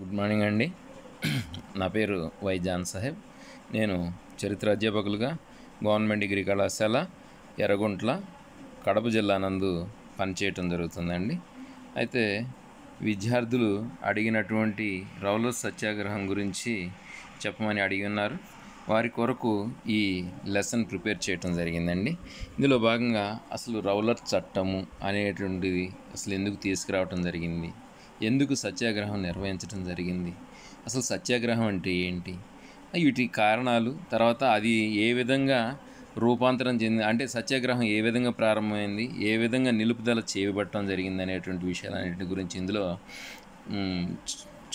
good morning అండి నా పేరు వై జాన్ సాహెబ్ నేను చరిత్ర అధ్యాపకులుగా గవర్నమెంట్ డిగ్రీ కళాశాల ఎర్రగుంట్ల కడప జిల్లా నందు పనిచేయటం జరుగుతుందండి అయితే విద్యార్థులు అడిగినటువంటి రౌలర్ సత్యాగ్రహం గురించి చెప్పమని అడిగి ఉన్నారు వారి కొరకు ఈ లెసన్ ప్రిపేర్ చేయటం జరిగిందండి ఇందులో భాగంగా అసలు రౌలర్ చట్టము అనేటువంటిది అసలు ఎందుకు తీసుకురావటం జరిగింది ఎందుకు సత్యాగ్రహం నిర్వహించడం జరిగింది అసలు సత్యాగ్రహం అంటే ఏంటి వీటి కారణాలు తర్వాత అది ఏ విధంగా రూపాంతరం చెంది అంటే సత్యాగ్రహం ఏ విధంగా ప్రారంభమైంది ఏ విధంగా నిలుపుదల చేయబట్టడం జరిగింది అనేటువంటి విషయాలన్నింటి గురించి ఇందులో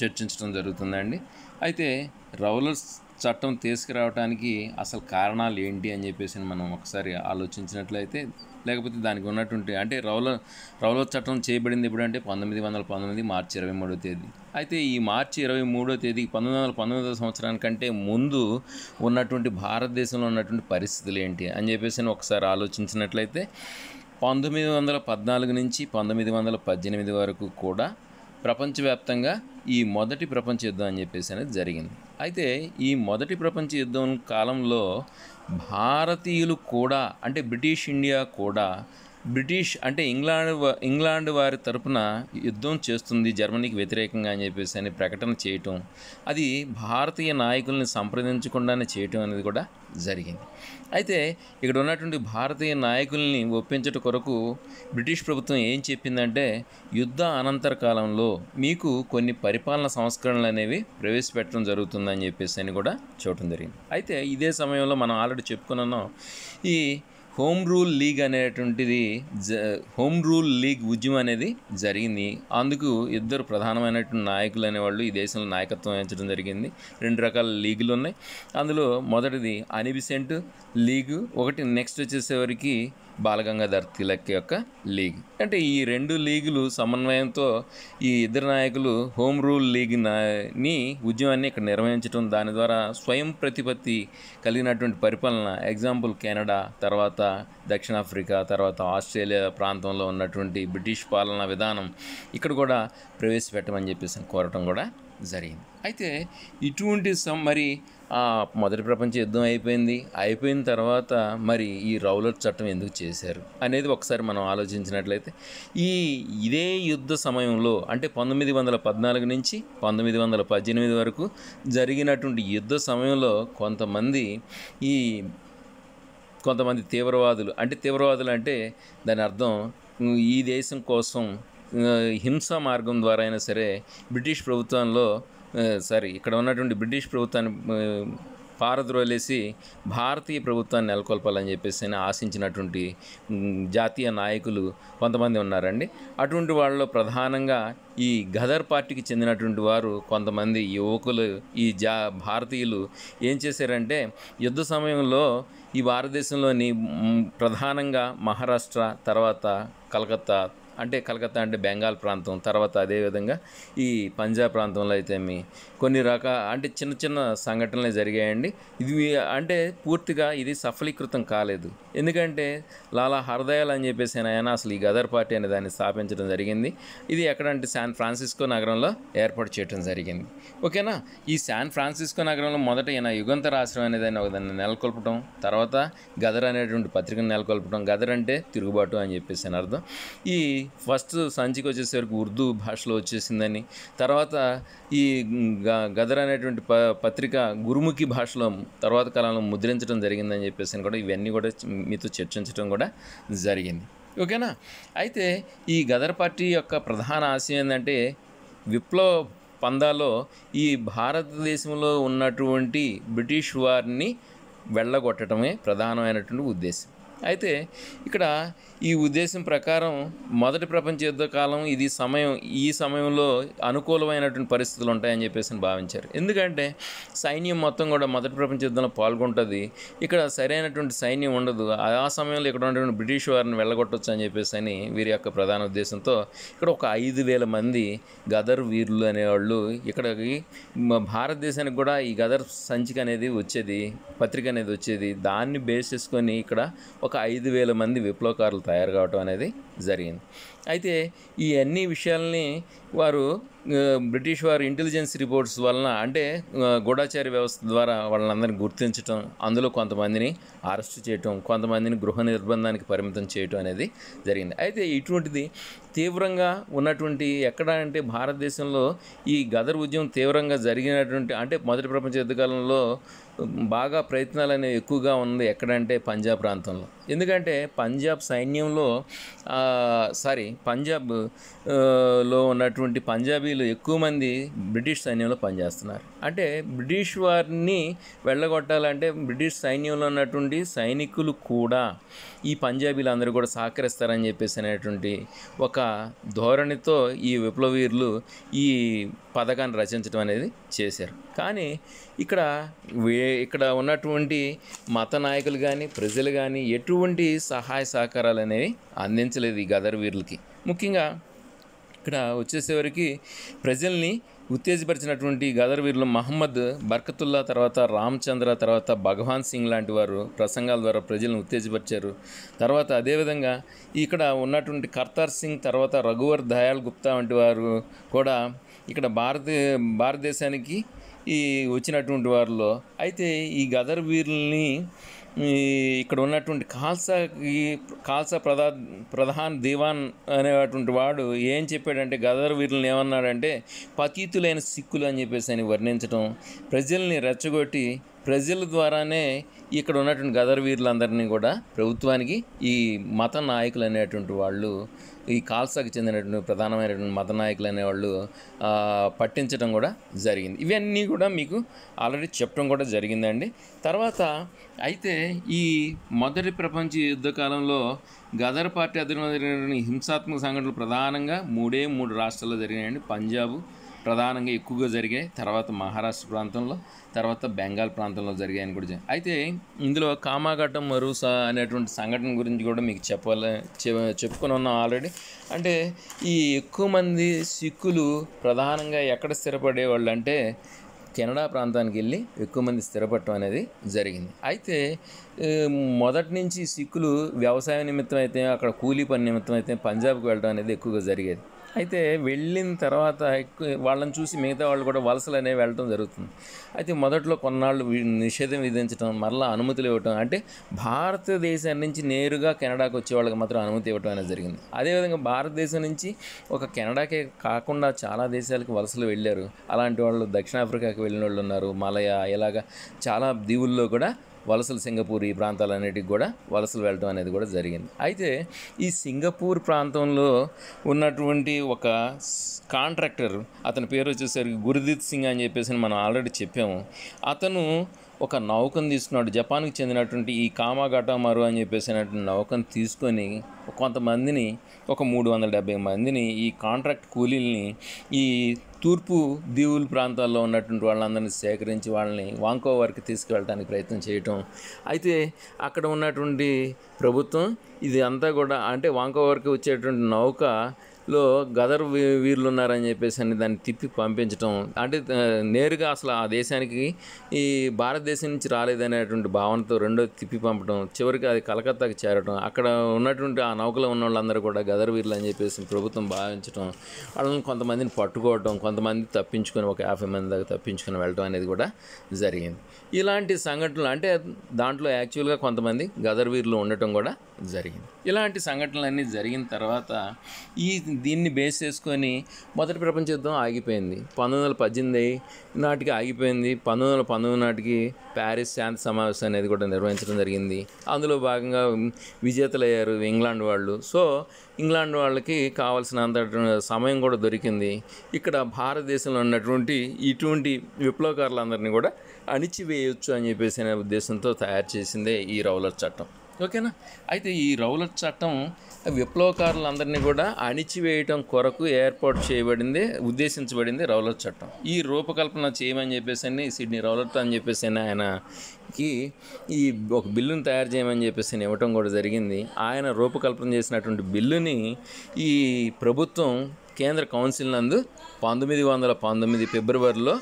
చర్చించడం జరుగుతుందండి అయితే రౌలర్స్ చట్టం తీసుకురావడానికి అసలు కారణాలు ఏంటి అని చెప్పేసి మనం ఒకసారి ఆలోచించినట్లయితే లేకపోతే దానికి ఉన్నటువంటి అంటే రౌల రౌల చట్టం చేయబడింది ఎప్పుడంటే పంతొమ్మిది వందల పంతొమ్మిది మార్చి ఇరవై మూడో తేదీ అయితే ఈ మార్చి ఇరవై మూడో తేదీ పంతొమ్మిది వందల పంతొమ్మిదో సంవత్సరానికంటే ముందు ఉన్నటువంటి భారతదేశంలో ఉన్నటువంటి పరిస్థితులు ఏంటి అని చెప్పేసి ఒకసారి ఆలోచించినట్లయితే పంతొమ్మిది వందల పద్నాలుగు నుంచి పంతొమ్మిది వందల పద్దెనిమిది వరకు కూడా ప్రపంచవ్యాప్తంగా ఈ మొదటి ప్రపంచ యుద్ధం అని చెప్పేసి అనేది జరిగింది అయితే ఈ మొదటి ప్రపంచ యుద్ధం కాలంలో భారతీయులు కూడా అంటే బ్రిటిష్ ఇండియా కూడా బ్రిటిష్ అంటే ఇంగ్లాండ్ ఇంగ్లాండ్ వారి తరపున యుద్ధం చేస్తుంది జర్మనీకి వ్యతిరేకంగా అని చెప్పేసి అని ప్రకటన చేయటం అది భారతీయ నాయకుల్ని సంప్రదించకుండానే చేయటం అనేది కూడా జరిగింది అయితే ఇక్కడ ఉన్నటువంటి భారతీయ నాయకుల్ని ఒప్పించట కొరకు బ్రిటిష్ ప్రభుత్వం ఏం చెప్పిందంటే యుద్ధ అనంతర కాలంలో మీకు కొన్ని పరిపాలన సంస్కరణలు అనేవి ప్రవేశపెట్టడం జరుగుతుందని చెప్పేసి అని కూడా చూడటం జరిగింది అయితే ఇదే సమయంలో మనం ఆల్రెడీ చెప్పుకున్నాం ఈ హోమ్ రూల్ లీగ్ అనేటువంటిది జ హోమ్ రూల్ లీగ్ ఉద్యమం అనేది జరిగింది అందుకు ఇద్దరు ప్రధానమైనటువంటి నాయకులు అనేవాళ్ళు ఈ దేశంలో నాయకత్వం వహించడం జరిగింది రెండు రకాల లీగులు ఉన్నాయి అందులో మొదటిది అనిబిసెంట్ లీగ్ ఒకటి నెక్స్ట్ వచ్చేసేవరికి బాలగంగాధర్ తిలక్ యొక్క లీగ్ అంటే ఈ రెండు లీగులు సమన్వయంతో ఈ ఇద్దరు నాయకులు హోమ్ రూల్ లీగ్ ని ఉద్యమాన్ని ఇక్కడ నిర్వహించడం దాని ద్వారా స్వయం ప్రతిపత్తి కలిగినటువంటి పరిపాలన ఎగ్జాంపుల్ కెనడా తర్వాత దక్షిణాఫ్రికా తర్వాత ఆస్ట్రేలియా ప్రాంతంలో ఉన్నటువంటి బ్రిటిష్ పాలనా విధానం ఇక్కడ కూడా ప్రవేశపెట్టమని చెప్పేసి కోరటం కూడా జరిగింది అయితే ఇటువంటి సమ్ మరి మొదటి ప్రపంచ యుద్ధం అయిపోయింది అయిపోయిన తర్వాత మరి ఈ రౌలట్ చట్టం ఎందుకు చేశారు అనేది ఒకసారి మనం ఆలోచించినట్లయితే ఈ ఇదే యుద్ధ సమయంలో అంటే పంతొమ్మిది వందల పద్నాలుగు నుంచి పంతొమ్మిది వందల పద్దెనిమిది వరకు జరిగినటువంటి యుద్ధ సమయంలో కొంతమంది ఈ కొంతమంది తీవ్రవాదులు అంటే తీవ్రవాదులు అంటే దాని అర్థం ఈ దేశం కోసం హింసా మార్గం ద్వారా అయినా సరే బ్రిటిష్ ప్రభుత్వంలో సారీ ఇక్కడ ఉన్నటువంటి బ్రిటిష్ ప్రభుత్వాన్ని పారద్రోలేసి భారతీయ ప్రభుత్వాన్ని నెలకొల్పాలని చెప్పేసి ఆశించినటువంటి జాతీయ నాయకులు కొంతమంది ఉన్నారండి అటువంటి వాళ్ళలో ప్రధానంగా ఈ గదర్ పార్టీకి చెందినటువంటి వారు కొంతమంది యువకులు ఈ జా భారతీయులు ఏం చేశారంటే యుద్ధ సమయంలో ఈ భారతదేశంలోని ప్రధానంగా మహారాష్ట్ర తర్వాత కలకత్తా అంటే కలకత్తా అంటే బెంగాల్ ప్రాంతం తర్వాత అదేవిధంగా ఈ పంజాబ్ ప్రాంతంలో అయితే మీ కొన్ని రకాల అంటే చిన్న చిన్న సంఘటనలు జరిగాయండి ఇది అంటే పూర్తిగా ఇది సఫలీకృతం కాలేదు ఎందుకంటే లాలా హరదయాల్ అని చెప్పేసి ఆయన అసలు ఈ గదర్ పార్టీ అనే దాన్ని స్థాపించడం జరిగింది ఇది ఎక్కడంటే శాన్ ఫ్రాన్సిస్కో నగరంలో ఏర్పాటు చేయడం జరిగింది ఓకేనా ఈ శాన్ ఫ్రాన్సిస్కో నగరంలో మొదట ఈయన యుగంతర ఆశ్రమం అనేదాన్ని ఒక దాన్ని నెలకొల్పడం తర్వాత గదర్ అనేటువంటి పత్రికను నెలకొల్పడం గదర్ అంటే తిరుగుబాటు అని చెప్పేసి అర్థం ఈ ఫస్ట్ సంచికి వచ్చేసరికి ఉర్దూ భాషలో వచ్చేసిందని తర్వాత ఈ గదర్ అనేటువంటి ప పత్రిక గురుముఖి భాషలో తర్వాత కాలంలో ముద్రించడం జరిగిందని చెప్పేసి కూడా ఇవన్నీ కూడా మీతో చర్చించడం కూడా జరిగింది ఓకేనా అయితే ఈ గదర్ పార్టీ యొక్క ప్రధాన ఆశయం ఏంటంటే విప్లవ పందాలో ఈ భారతదేశంలో ఉన్నటువంటి బ్రిటిష్ వారిని వెళ్ళగొట్టడమే ప్రధానమైనటువంటి ఉద్దేశం అయితే ఇక్కడ ఈ ఉద్దేశం ప్రకారం మొదటి ప్రపంచ యుద్ధ కాలం ఇది సమయం ఈ సమయంలో అనుకూలమైనటువంటి పరిస్థితులు ఉంటాయని చెప్పేసి భావించారు ఎందుకంటే సైన్యం మొత్తం కూడా మొదటి ప్రపంచ యుద్ధంలో పాల్గొంటుంది ఇక్కడ సరైనటువంటి సైన్యం ఉండదు ఆ సమయంలో ఇక్కడ ఉన్నటువంటి బ్రిటిష్ వారిని వెళ్ళగొట్టొచ్చు అని చెప్పేసి అని వీరి యొక్క ప్రధాన ఉద్దేశంతో ఇక్కడ ఒక ఐదు వేల మంది గదర్ వీరులు అనేవాళ్ళు ఇక్కడికి భారతదేశానికి కూడా ఈ గదర్ సంచిక అనేది వచ్చేది పత్రిక అనేది వచ్చేది దాన్ని బేస్ చేసుకొని ఇక్కడ ఒక ఐదు వేల మంది విప్లవకారులు తయారు కావటం అనేది జరిగింది అయితే ఈ అన్ని విషయాల్ని వారు బ్రిటిష్ వారి ఇంటెలిజెన్స్ రిపోర్ట్స్ వలన అంటే గూఢాచార్య వ్యవస్థ ద్వారా వాళ్ళందరినీ గుర్తించడం అందులో కొంతమందిని అరెస్ట్ చేయటం కొంతమందిని గృహ నిర్బంధానికి పరిమితం చేయటం అనేది జరిగింది అయితే ఇటువంటిది తీవ్రంగా ఉన్నటువంటి ఎక్కడ అంటే భారతదేశంలో ఈ గదర్ ఉద్యమం తీవ్రంగా జరిగినటువంటి అంటే మొదటి ప్రపంచ యుద్ధకాలంలో బాగా ప్రయత్నాలు అనేవి ఎక్కువగా ఉంది ఎక్కడంటే పంజాబ్ ప్రాంతంలో ఎందుకంటే పంజాబ్ సైన్యంలో సారీ పంజాబ్ లో ఉన్నటువంటి పంజాబీలు ఎక్కువ మంది బ్రిటిష్ సైన్యంలో పనిచేస్తున్నారు అంటే బ్రిటిష్ వారిని వెళ్ళగొట్టాలంటే బ్రిటిష్ సైన్యంలో ఉన్నటువంటి సైనికులు కూడా ఈ పంజాబీలు అందరూ కూడా సహకరిస్తారని చెప్పేసి అనేటువంటి ఒక ధోరణితో ఈ విప్లవీరులు ఈ పథకాన్ని రచించడం అనేది చేశారు కానీ ఇక్కడ ఇక్కడ ఉన్నటువంటి మత నాయకులు కానీ ప్రజలు కానీ ఎటువంటి సహాయ సహకారాలు అనేవి అందించలేదు ఈ గదర్ వీరులకి ముఖ్యంగా ఇక్కడ వచ్చేసేవరికి ప్రజల్ని ఉత్తేజపరిచినటువంటి గదర్ వీరులు మహమ్మద్ బర్కతుల్లా తర్వాత రామచంద్ర తర్వాత భగవాన్ సింగ్ లాంటి వారు ప్రసంగాల ద్వారా ప్రజలను ఉత్తేజపరిచారు తర్వాత అదేవిధంగా ఇక్కడ ఉన్నటువంటి కర్తార్ సింగ్ తర్వాత రఘువర్ దయాల్ గుప్తా వంటి వారు కూడా ఇక్కడ భారత భారతదేశానికి ఈ వచ్చినటువంటి వారిలో అయితే ఈ గదర్ వీరుల్ని ఇక్కడ ఉన్నటువంటి ఈ ఖాల్సా ప్రధా ప్రధాన్ దివాన్ అనేటువంటి వాడు ఏం చెప్పాడంటే గదర్ వీరులను ఏమన్నాడంటే పతీతులైన సిక్కులు అని చెప్పేసి ఆయన వర్ణించడం ప్రజల్ని రెచ్చగొట్టి ప్రజల ద్వారానే ఇక్కడ ఉన్నటువంటి గదర్ వీరులందరినీ కూడా ప్రభుత్వానికి ఈ మత నాయకులు అనేటువంటి వాళ్ళు ఈ కాల్సాకి చెందినటువంటి ప్రధానమైనటువంటి మత నాయకులు అనేవాళ్ళు పట్టించడం కూడా జరిగింది ఇవన్నీ కూడా మీకు ఆల్రెడీ చెప్పడం కూడా జరిగిందండి తర్వాత అయితే ఈ మొదటి ప్రపంచ యుద్ధ కాలంలో గదర్ పార్టీ జరిగినటువంటి హింసాత్మక సంఘటనలు ప్రధానంగా మూడే మూడు రాష్ట్రాల్లో జరిగినాయండి పంజాబ్ ప్రధానంగా ఎక్కువగా జరిగాయి తర్వాత మహారాష్ట్ర ప్రాంతంలో తర్వాత బెంగాల్ ప్రాంతంలో జరిగాయని కూడా అయితే ఇందులో కామాఘట్టం మరుస అనేటువంటి సంఘటన గురించి కూడా మీకు చెప్పాలి చెప్పుకొని ఉన్నాం ఆల్రెడీ అంటే ఈ ఎక్కువ మంది సిక్కులు ప్రధానంగా ఎక్కడ స్థిరపడేవాళ్ళు అంటే కెనడా ప్రాంతానికి వెళ్ళి ఎక్కువ మంది స్థిరపడటం అనేది జరిగింది అయితే మొదటి నుంచి సిక్కులు వ్యవసాయ నిమిత్తం అయితే అక్కడ కూలీ పని నిమిత్తం అయితే పంజాబ్కి వెళ్ళడం అనేది ఎక్కువగా జరిగేది అయితే వెళ్ళిన తర్వాత ఎక్కువ వాళ్ళని చూసి మిగతా వాళ్ళు కూడా వలసలు అనేవి వెళ్ళటం జరుగుతుంది అయితే మొదట్లో కొన్నాళ్ళు నిషేధం విధించడం మరలా అనుమతులు ఇవ్వటం అంటే భారతదేశం నుంచి నేరుగా కెనడాకు వచ్చే వాళ్ళకి మాత్రం అనుమతి ఇవ్వటం అనేది జరిగింది అదేవిధంగా భారతదేశం నుంచి ఒక కెనడాకే కాకుండా చాలా దేశాలకు వలసలు వెళ్ళారు అలాంటి వాళ్ళు దక్షిణాఫ్రికాకి వెళ్ళిన వాళ్ళు ఉన్నారు మలయా ఇలాగా చాలా దీవుల్లో కూడా వలసలు సింగపూర్ ఈ ప్రాంతాలన్నిటికి కూడా వలసలు వెళ్ళడం అనేది కూడా జరిగింది అయితే ఈ సింగపూర్ ప్రాంతంలో ఉన్నటువంటి ఒక కాంట్రాక్టర్ అతని పేరు వచ్చేసరికి గురుదీత్ సింగ్ అని చెప్పేసి మనం ఆల్రెడీ చెప్పాము అతను ఒక నౌకను తీసుకున్నాడు జపాన్కి చెందినటువంటి ఈ కామాఘటమరు అని చెప్పేసినటువంటి నౌకను తీసుకొని కొంతమందిని ఒక మూడు వందల డెబ్బై మందిని ఈ కాంట్రాక్ట్ కూలీల్ని ఈ తూర్పు దీవుల ప్రాంతాల్లో ఉన్నటువంటి వాళ్ళందరినీ సేకరించి వాళ్ళని వాంకోవర్కి తీసుకువెళ్ళడానికి ప్రయత్నం చేయటం అయితే అక్కడ ఉన్నటువంటి ప్రభుత్వం ఇది అంతా కూడా అంటే వాంకోవర్కి వచ్చేటువంటి నౌక లో గదర్ వీరులు ఉన్నారని చెప్పేసి అని దాన్ని తిప్పి పంపించడం అంటే నేరుగా అసలు ఆ దేశానికి ఈ భారతదేశం నుంచి రాలేదనేటువంటి భావనతో రెండో తిప్పి పంపడం చివరికి అది కలకత్తాకి చేరడం అక్కడ ఉన్నటువంటి ఆ నౌకలో ఉన్న వాళ్ళందరూ కూడా గదర్ వీరులు అని చెప్పేసి ప్రభుత్వం భావించడం వాళ్ళని కొంతమందిని పట్టుకోవడం కొంతమంది తప్పించుకొని ఒక యాభై మంది దాకా తప్పించుకొని వెళ్ళడం అనేది కూడా జరిగింది ఇలాంటి సంఘటనలు అంటే దాంట్లో యాక్చువల్గా కొంతమంది గదర్ వీరులు ఉండటం కూడా జరిగింది ఇలాంటి సంఘటనలన్నీ జరిగిన తర్వాత ఈ దీన్ని బేస్ చేసుకొని మొదటి ప్రపంచ యుద్ధం ఆగిపోయింది పంతొమ్మిది వందల పద్దెనిమిది నాటికి ఆగిపోయింది పంతొమ్మిది వందల పంతొమ్మిది నాటికి ప్యారిస్ శాంతి సమావేశం అనేది కూడా నిర్వహించడం జరిగింది అందులో భాగంగా విజేతలయ్యారు ఇంగ్లాండ్ వాళ్ళు సో ఇంగ్లాండ్ వాళ్ళకి కావాల్సిన అంత సమయం కూడా దొరికింది ఇక్కడ భారతదేశంలో ఉన్నటువంటి ఇటువంటి విప్లవకారులందరినీ కూడా అణిచివేయొచ్చు అని చెప్పేసి అనే ఉద్దేశంతో తయారు చేసిందే ఈ రౌలర్ చట్టం ఓకేనా అయితే ఈ రౌలర్ చట్టం విప్లవకారులందరినీ కూడా అణిచివేయటం కొరకు ఏర్పాటు చేయబడింది ఉద్దేశించబడింది రౌలర్ చట్టం ఈ రూపకల్పన చేయమని చెప్పేసి అని సిడ్నీ రౌలర్తో అని చెప్పేసి ఆయనకి ఈ ఒక బిల్లును తయారు చేయమని చెప్పేసి ఇవ్వటం కూడా జరిగింది ఆయన రూపకల్పన చేసినటువంటి బిల్లుని ఈ ప్రభుత్వం కేంద్ర కౌన్సిల్ నందు పంతొమ్మిది వందల పంతొమ్మిది ఫిబ్రవరిలో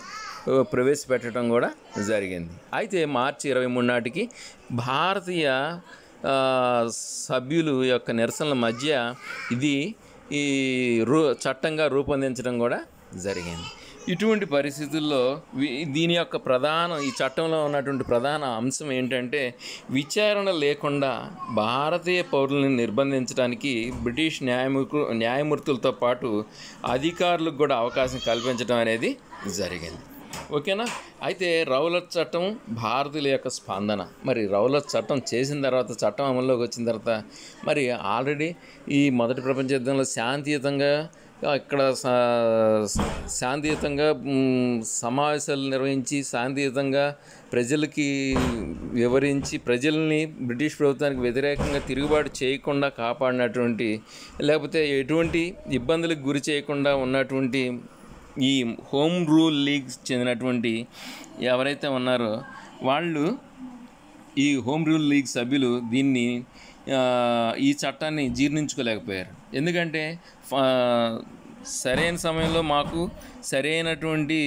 ప్రవేశపెట్టడం కూడా జరిగింది అయితే మార్చి ఇరవై మూడు నాటికి భారతీయ సభ్యులు యొక్క నిరసనల మధ్య ఇది ఈ రూ చట్టంగా రూపొందించడం కూడా జరిగింది ఇటువంటి పరిస్థితుల్లో దీని యొక్క ప్రధాన ఈ చట్టంలో ఉన్నటువంటి ప్రధాన అంశం ఏంటంటే విచారణ లేకుండా భారతీయ పౌరులను నిర్బంధించడానికి బ్రిటిష్ న్యాయమూర్తులతో పాటు అధికారులకు కూడా అవకాశం కల్పించడం అనేది జరిగింది ఓకేనా అయితే రౌల చట్టం భారతీయుల యొక్క స్పందన మరి రౌల చట్టం చేసిన తర్వాత చట్టం అమల్లోకి వచ్చిన తర్వాత మరి ఆల్రెడీ ఈ మొదటి ప్రపంచ యుద్ధంలో శాంతియుతంగా ఇక్కడ శాంతియుతంగా సమావేశాలు నిర్వహించి శాంతియుతంగా ప్రజలకి వివరించి ప్రజల్ని బ్రిటిష్ ప్రభుత్వానికి వ్యతిరేకంగా తిరుగుబాటు చేయకుండా కాపాడినటువంటి లేకపోతే ఎటువంటి ఇబ్బందులకు గురి చేయకుండా ఉన్నటువంటి ఈ హోమ్ రూల్ లీగ్ చెందినటువంటి ఎవరైతే ఉన్నారో వాళ్ళు ఈ హోమ్ రూల్ లీగ్ సభ్యులు దీన్ని ఈ చట్టాన్ని జీర్ణించుకోలేకపోయారు ఎందుకంటే సరైన సమయంలో మాకు సరైనటువంటి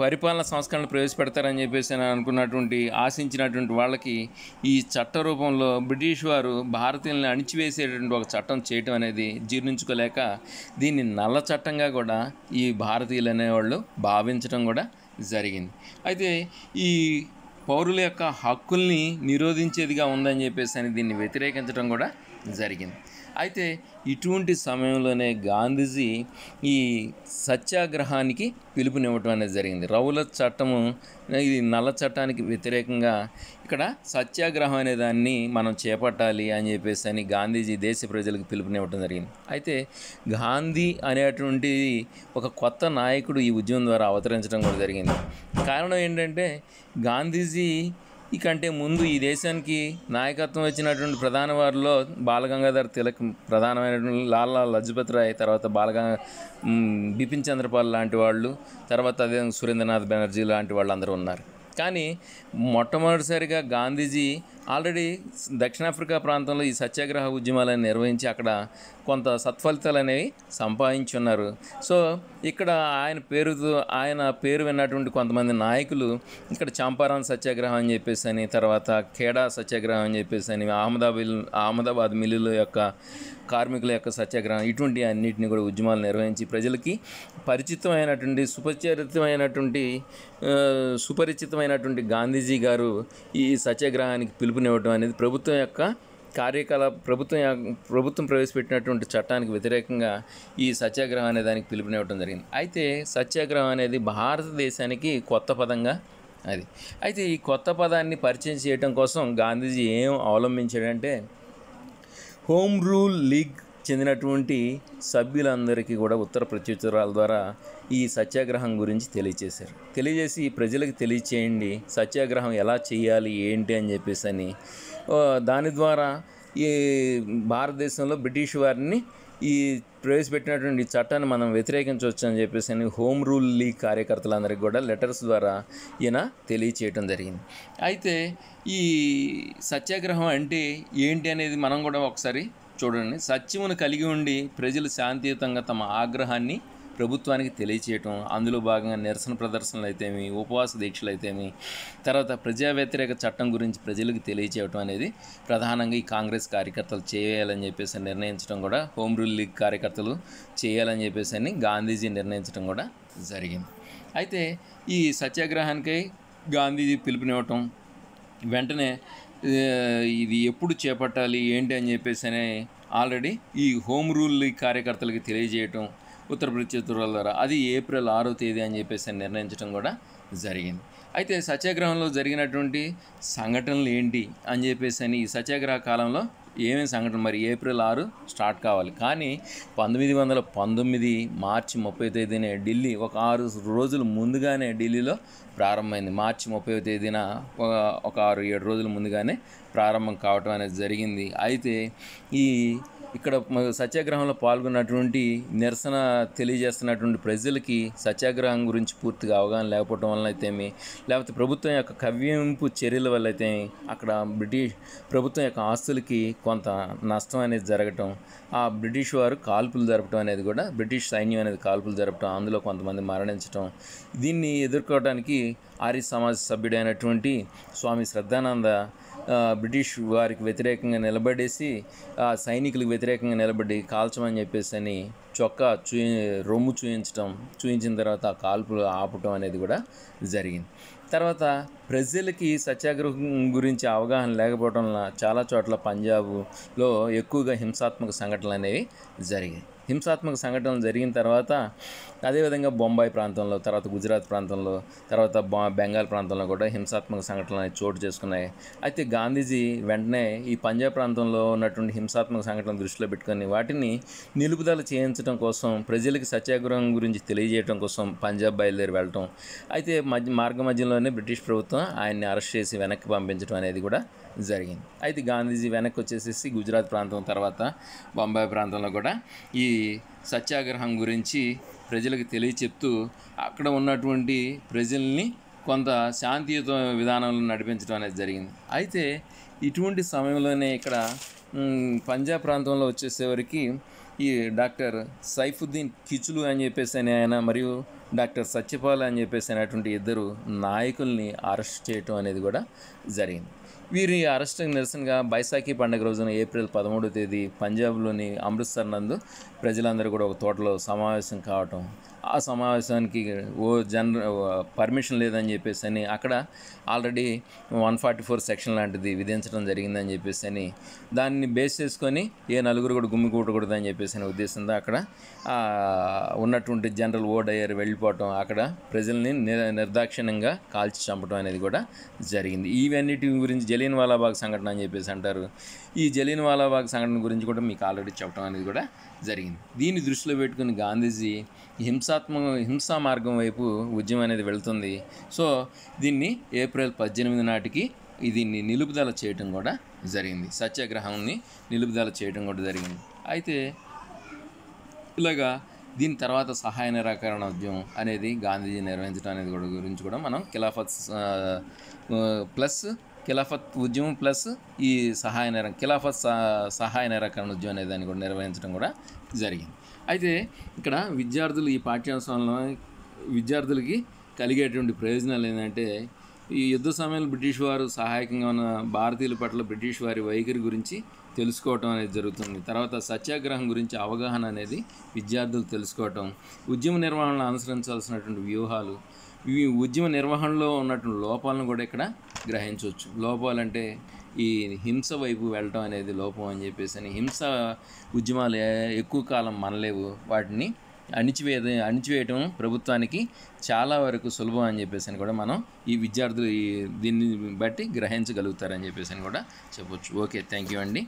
పరిపాలన సంస్కరణలు ప్రవేశపెడతారని చెప్పేసి అనుకున్నటువంటి ఆశించినటువంటి వాళ్ళకి ఈ చట్ట రూపంలో బ్రిటిష్ వారు భారతీయులను అణిచివేసేటువంటి ఒక చట్టం చేయటం అనేది జీర్ణించుకోలేక దీన్ని నల్ల చట్టంగా కూడా ఈ భారతీయులు అనేవాళ్ళు భావించడం కూడా జరిగింది అయితే ఈ పౌరుల యొక్క హక్కుల్ని నిరోధించేదిగా ఉందని చెప్పేసి అని దీన్ని వ్యతిరేకించడం కూడా జరిగింది అయితే ఇటువంటి సమయంలోనే గాంధీజీ ఈ సత్యాగ్రహానికి పిలుపునివ్వటం అనేది జరిగింది రౌల చట్టము ఇది నల్ల చట్టానికి వ్యతిరేకంగా ఇక్కడ సత్యాగ్రహం అనే దాన్ని మనం చేపట్టాలి అని చెప్పేసి అని గాంధీజీ దేశ ప్రజలకు పిలుపునివ్వటం జరిగింది అయితే గాంధీ అనేటువంటి ఒక కొత్త నాయకుడు ఈ ఉద్యమం ద్వారా అవతరించడం కూడా జరిగింది కారణం ఏంటంటే గాంధీజీ ఇకంటే ముందు ఈ దేశానికి నాయకత్వం వచ్చినటువంటి ప్రధాన వారిలో బాలగంగాధర్ తిలక్ ప్రధానమైనటువంటి లాల్ లాల్ రాయ్ తర్వాత బాలగంగా బిపిన్ చంద్రపాల్ లాంటి వాళ్ళు తర్వాత అదే సురేంద్రనాథ్ బెనర్జీ లాంటి వాళ్ళు అందరూ ఉన్నారు కానీ మొట్టమొదటిసారిగా గాంధీజీ ఆల్రెడీ దక్షిణాఫ్రికా ప్రాంతంలో ఈ సత్యాగ్రహ ఉద్యమాలను నిర్వహించి అక్కడ కొంత సత్ఫలితాలు అనేవి సంపాదించున్నారు సో ఇక్కడ ఆయన పేరుతో ఆయన పేరు విన్నటువంటి కొంతమంది నాయకులు ఇక్కడ చంపారాన్ సత్యాగ్రహం అని చెప్పేసి అని తర్వాత ఖేడా సత్యాగ్రహం అని చెప్పేసి అని అహ్మదాబాద్ అహ్మదాబాద్ మిల్లుల యొక్క కార్మికుల యొక్క సత్యాగ్రహం ఇటువంటి అన్నిటిని కూడా ఉద్యమాలు నిర్వహించి ప్రజలకి పరిచితమైనటువంటి సుపరిచితమైనటువంటి సుపరిచితమైనటువంటి గాంధీజీ గారు ఈ సత్యాగ్రహానికి పిలుపు పిలుపునివ్వడం అనేది ప్రభుత్వం యొక్క కార్యకలాప ప్రభుత్వం ప్రభుత్వం ప్రవేశపెట్టినటువంటి చట్టానికి వ్యతిరేకంగా ఈ సత్యాగ్రహం అనే దానికి పిలుపునివ్వడం జరిగింది అయితే సత్యాగ్రహం అనేది భారతదేశానికి కొత్త పదంగా అది అయితే ఈ కొత్త పదాన్ని పరిచయం చేయడం కోసం గాంధీజీ ఏం అవలంబించాడంటే హోమ్ రూల్ లీగ్ చెందినటువంటి సభ్యులందరికీ కూడా ఉత్తర ప్రత్యుత్తరాల ద్వారా ఈ సత్యాగ్రహం గురించి తెలియజేశారు తెలియజేసి ప్రజలకు తెలియచేయండి సత్యాగ్రహం ఎలా చేయాలి ఏంటి అని చెప్పేసి అని దాని ద్వారా ఈ భారతదేశంలో బ్రిటిష్ వారిని ఈ ప్రవేశపెట్టినటువంటి చట్టాన్ని మనం వ్యతిరేకించవచ్చు అని చెప్పేసి అని హోమ్ రూల్ లీగ్ కార్యకర్తలందరికీ కూడా లెటర్స్ ద్వారా ఈయన తెలియచేయటం జరిగింది అయితే ఈ సత్యాగ్రహం అంటే ఏంటి అనేది మనం కూడా ఒకసారి చూడండి సత్యమును కలిగి ఉండి ప్రజలు శాంతియుతంగా తమ ఆగ్రహాన్ని ప్రభుత్వానికి తెలియచేయటం అందులో భాగంగా నిరసన ప్రదర్శనలు అయితేమి ఉపవాస దీక్షలు అయితేమి తర్వాత ప్రజా వ్యతిరేక చట్టం గురించి ప్రజలకు తెలియచేయటం అనేది ప్రధానంగా ఈ కాంగ్రెస్ కార్యకర్తలు చేయాలని చెప్పేసి నిర్ణయించడం కూడా హోమ్ రూల్ లీగ్ కార్యకర్తలు చేయాలని చెప్పేసి అని గాంధీజీ నిర్ణయించడం కూడా జరిగింది అయితే ఈ సత్యాగ్రహానికి గాంధీజీ పిలుపునివ్వటం వెంటనే ఇది ఎప్పుడు చేపట్టాలి ఏంటి అని చెప్పేసి అనే ఆల్రెడీ ఈ హోమ్ రూల్ కార్యకర్తలకు తెలియజేయటం ఉత్తరప్రదేశ్ ఉత్తరప్రత్యుత్తరాల ద్వారా అది ఏప్రిల్ ఆరో తేదీ అని చెప్పేసి నిర్ణయించడం కూడా జరిగింది అయితే సత్యాగ్రహంలో జరిగినటువంటి సంఘటనలు ఏంటి అని చెప్పేసి అని ఈ సత్యాగ్రహ కాలంలో ఏమేమి సంఘటన మరి ఏప్రిల్ ఆరు స్టార్ట్ కావాలి కానీ పంతొమ్మిది వందల పంతొమ్మిది మార్చి ముప్పై తేదీనే ఢిల్లీ ఒక ఆరు రోజులు ముందుగానే ఢిల్లీలో ప్రారంభమైంది మార్చి ముప్పై తేదీన ఒక ఆరు ఏడు రోజుల ముందుగానే ప్రారంభం కావటం అనేది జరిగింది అయితే ఈ ఇక్కడ సత్యాగ్రహంలో పాల్గొన్నటువంటి నిరసన తెలియజేస్తున్నటువంటి ప్రజలకి సత్యాగ్రహం గురించి పూర్తిగా అవగాహన లేకపోవడం వల్ల అయితేమి లేకపోతే ప్రభుత్వం యొక్క కవ్యంపు చర్యల వల్ల అయితే అక్కడ బ్రిటిష్ ప్రభుత్వం యొక్క ఆస్తులకి కొంత నష్టం అనేది జరగటం ఆ బ్రిటిష్ వారు కాల్పులు జరపడం అనేది కూడా బ్రిటిష్ సైన్యం అనేది కాల్పులు జరపడం అందులో కొంతమంది మరణించడం దీన్ని ఎదుర్కోవడానికి ఆర్య సమాజ సభ్యుడైనటువంటి స్వామి శ్రద్ధానంద బ్రిటిష్ వారికి వ్యతిరేకంగా నిలబడేసి ఆ సైనికులకు వ్యతిరేకంగా నిలబడి కాల్చమని చెప్పేసి అని చొక్కా చూ రొమ్ము చూయించడం చూయించిన తర్వాత ఆ కాల్పులు ఆపటం అనేది కూడా జరిగింది తర్వాత ప్రజలకి సత్యాగ్రహం గురించి అవగాహన లేకపోవడం వల్ల చాలా చోట్ల పంజాబ్లో ఎక్కువగా హింసాత్మక సంఘటనలు అనేవి జరిగాయి హింసాత్మక సంఘటనలు జరిగిన తర్వాత అదేవిధంగా బొంబాయి ప్రాంతంలో తర్వాత గుజరాత్ ప్రాంతంలో తర్వాత బెంగాల్ ప్రాంతంలో కూడా హింసాత్మక సంఘటనలు చోటు చేసుకున్నాయి అయితే గాంధీజీ వెంటనే ఈ పంజాబ్ ప్రాంతంలో ఉన్నటువంటి హింసాత్మక సంఘటనలు దృష్టిలో పెట్టుకొని వాటిని నిలుపుదల చేయించడం కోసం ప్రజలకు సత్యాగ్రహం గురించి తెలియజేయడం కోసం పంజాబ్ బయలుదేరి వెళ్ళటం అయితే మధ్య మార్గ మధ్యలోనే బ్రిటిష్ ప్రభుత్వం ఆయన్ని అరెస్ట్ చేసి వెనక్కి పంపించడం అనేది కూడా జరిగింది అయితే గాంధీజీ వెనక్కి వచ్చేసేసి గుజరాత్ ప్రాంతం తర్వాత బొంబాయి ప్రాంతంలో కూడా ఈ సత్యాగ్రహం గురించి ప్రజలకు తెలియచెప్తూ అక్కడ ఉన్నటువంటి ప్రజల్ని కొంత శాంతియుత విధానంలో నడిపించడం అనేది జరిగింది అయితే ఇటువంటి సమయంలోనే ఇక్కడ పంజాబ్ ప్రాంతంలో వచ్చేసేవరికి ఈ డాక్టర్ సైఫుద్దీన్ కిచులు అని చెప్పేసి అని ఆయన మరియు డాక్టర్ సత్యపాల్ అని చెప్పేసి అనేటువంటి ఇద్దరు నాయకుల్ని అరెస్ట్ చేయటం అనేది కూడా జరిగింది వీరి అరెస్ట్ నిరసనగా బైసాఖీ పండుగ రోజున ఏప్రిల్ పదమూడో తేదీ పంజాబ్లోని అమృత్సర్ నందు ప్రజలందరూ కూడా ఒక తోటలో సమావేశం కావటం ఆ సమావేశానికి ఓ జనర పర్మిషన్ లేదని చెప్పేసి అని అక్కడ already one forty four section లాంటిది విధించడం జరిగిందని చెప్పేసి అని దాన్ని బేస్ చేసుకొని ఏ నలుగురు కూడా గుమ్మి కూడకూడదు అని చెప్పేసి అనే ఉద్దేశంతో అక్కడ ఉన్నటువంటి జనరల్ ఓడయ్యర్ వెళ్ళిపోవటం అక్కడ ప్రజల్ని నిర్దాక్షిణ్యంగా కాల్చి చంపడం అనేది కూడా జరిగింది ఇవన్నిటి గురించి జలీన్ వాలాబాగ్ సంఘటన అని చెప్పేసి అంటారు ఈ జలియన్ వాలాబాగ్ సంఘటన గురించి కూడా మీకు ఆల్రెడీ చెప్పడం అనేది కూడా జరిగింది దీన్ని దృష్టిలో పెట్టుకుని గాంధీజీ హింసాత్మక హింసా మార్గం వైపు ఉద్యమం అనేది వెళుతుంది సో దీన్ని ఏప్రిల్ పద్దెనిమిది నాటికి దీన్ని నిలుపుదల చేయటం కూడా జరిగింది సత్యాగ్రహాన్ని నిలుపుదల చేయటం కూడా జరిగింది అయితే ఇలాగా దీని తర్వాత సహాయ నిరాకరణ ఉద్యమం అనేది గాంధీజీ నిర్వహించడం అనేది కూడా గురించి కూడా మనం ఖిలాఫత్ ప్లస్ ఖిలాఫత్ ఉద్యమం ప్లస్ ఈ సహాయ నిర ఖిలాఫత్ సహాయ నిరాకరణ ఉద్యమం అనే దాన్ని కూడా నిర్వహించడం కూడా జరిగింది అయితే ఇక్కడ విద్యార్థులు ఈ పాఠ్యాంశంలో విద్యార్థులకి కలిగేటువంటి ప్రయోజనాలు ఏంటంటే ఈ యుద్ధ సమయంలో బ్రిటిష్ వారు సహాయకంగా ఉన్న భారతీయుల పట్ల బ్రిటిష్ వారి వైఖరి గురించి తెలుసుకోవటం అనేది జరుగుతుంది తర్వాత సత్యాగ్రహం గురించి అవగాహన అనేది విద్యార్థులు తెలుసుకోవటం ఉద్యమ నిర్వహణను అనుసరించాల్సినటువంటి వ్యూహాలు ఈ ఉద్యమ నిర్వహణలో ఉన్నటువంటి లోపాలను కూడా ఇక్కడ గ్రహించవచ్చు లోపాలంటే ఈ హింస వైపు వెళ్ళటం అనేది లోపం అని చెప్పేసి అని హింస ఉద్యమాలు ఎక్కువ కాలం మనలేవు వాటిని అణిచివేద అణిచివేయటం ప్రభుత్వానికి చాలా వరకు సులభం అని చెప్పేసి అని కూడా మనం ఈ విద్యార్థులు ఈ దీన్ని బట్టి గ్రహించగలుగుతారని చెప్పేసి అని కూడా చెప్పవచ్చు ఓకే థ్యాంక్ యూ అండి